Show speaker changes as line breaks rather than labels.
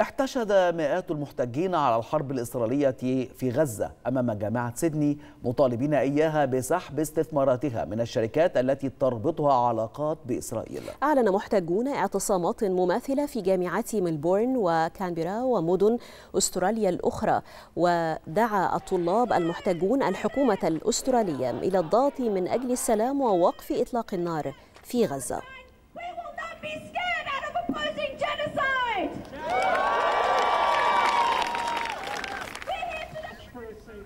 احتشد مئات المحتجين على الحرب الإسرائيلية في غزة أمام جامعة سيدني مطالبين إياها بسحب استثماراتها من الشركات التي تربطها علاقات بإسرائيل
أعلن محتجون اعتصامات مماثلة في جامعات ملبورن وكانبرا ومدن أستراليا الأخرى ودعا الطلاب المحتجون الحكومة الأسترالية إلى الضغط من أجل السلام ووقف إطلاق النار في غزة